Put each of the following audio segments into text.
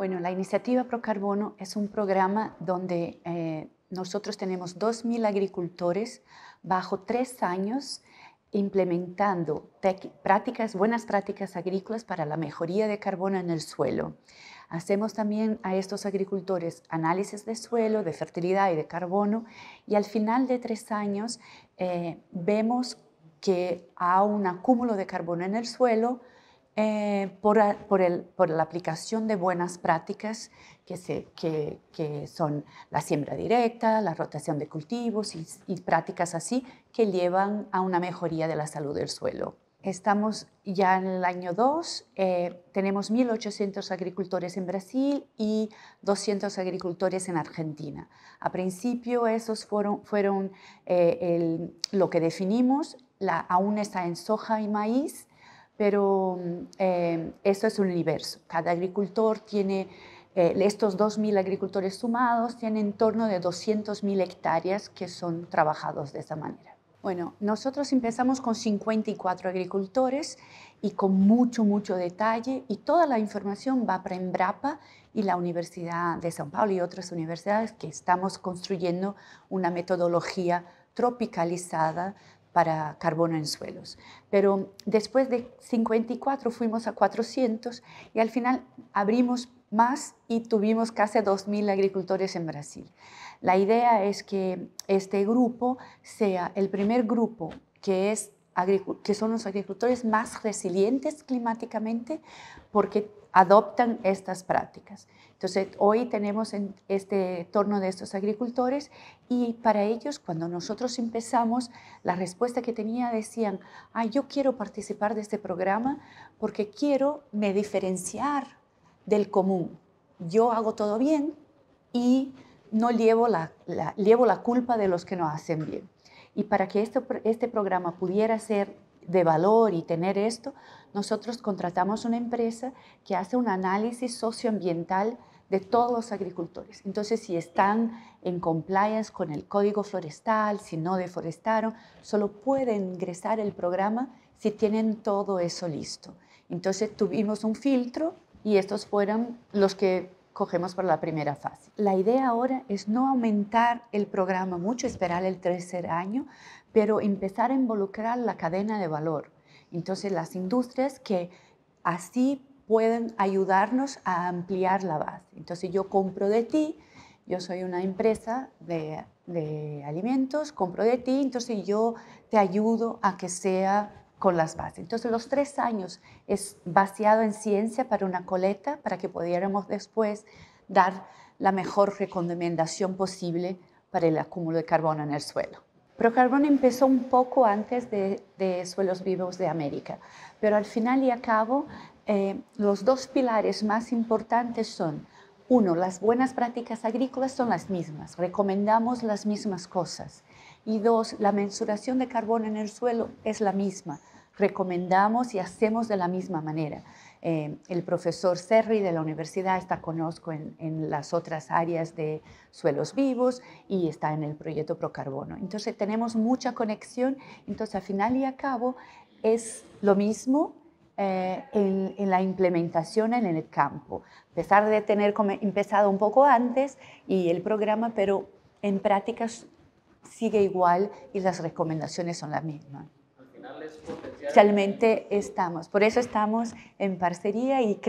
Bueno, la iniciativa Procarbono es un programa donde eh, nosotros tenemos 2.000 agricultores bajo tres años implementando prácticas, buenas prácticas agrícolas para la mejoría de carbono en el suelo. Hacemos también a estos agricultores análisis de suelo, de fertilidad y de carbono y al final de tres años eh, vemos que hay un acúmulo de carbono en el suelo, eh, por, la aplicación de buenas prácticas que, son la siembra directa, la rotación de cultivos y, prácticas así que llevan a una mejoría de la salud del suelo. Estamos ya en el año 2, eh, tenemos 1.800 agricultores en Brasil y 200 agricultores en Argentina. A principio esos fueron, eh, lo que definimos, aún está en soja y maíz, pero eh, esto es un universo. Cada agricultor tiene, eh, estos 2.000 agricultores sumados tienen en torno de 200.000 hectáreas que son trabajados de esta manera. Bueno, nosotros empezamos con 54 agricultores y con mucho, mucho detalle y toda la información va para Embrapa y la Universidad de São Paulo y otras universidades que estamos construyendo una metodología tropicalizada para carbono en suelos. Pero después de 54 fuimos a 400 y al final abrimos más y tuvimos casi 2.000 agricultores en Brasil. La idea es que este grupo sea el primer grupo que es que son los agricultores más resilientes climáticamente porque adoptan estas prácticas. Entonces, hoy tenemos en este torno de estos agricultores y para ellos, cuando nosotros empezamos, la respuesta que tenía decían, ah, yo quiero participar de este programa porque quiero me diferenciar del común. Yo hago todo bien y no llevo la, la, llevo la culpa de los que no hacen bien. Y para que este, este programa pudiera ser de valor y tener esto, nosotros contratamos una empresa que hace un análisis socioambiental de todos los agricultores. Entonces, si están en compliance con el código forestal, si no deforestaron, solo pueden ingresar el programa si tienen todo eso listo. Entonces, tuvimos un filtro y estos fueron los que cogemos por la primera fase. La idea ahora es no aumentar el programa mucho, esperar el tercer año, pero empezar a involucrar la cadena de valor. Entonces, las industrias que así pueden ayudarnos a ampliar la base. Entonces, yo compro de ti, yo soy una empresa de, de alimentos, compro de ti, entonces yo te ayudo a que sea con las bases. Entonces, los tres años es vaciado en ciencia para una coleta, para que pudiéramos después dar la mejor recomendación posible para el acúmulo de carbono en el suelo. Procarbón empezó un poco antes de, Suelos Vivos de América, pero al final y a cabo, eh, los dos pilares más importantes son, uno, las buenas prácticas agrícolas son las mismas, recomendamos las mismas cosas. Y dos, la mensuración de carbono en el suelo es la misma recomendamos y hacemos de la misma manera. Eh, el profesor Serri de la universidad está, conozco, en, en, las otras áreas de suelos vivos y está en el proyecto Procarbono. Entonces tenemos mucha conexión, entonces al final y a cabo es lo mismo eh, en, la implementación en el campo, a pesar de tener empezado un poco antes y el programa, pero en prácticas sigue igual y las recomendaciones son las mismas realmente estamos. Por eso estamos en parcería y,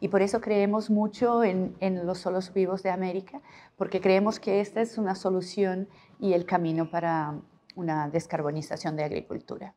y por eso creemos mucho en, en, los solos vivos de América, porque creemos que esta es una solución y el camino para una descarbonización de agricultura.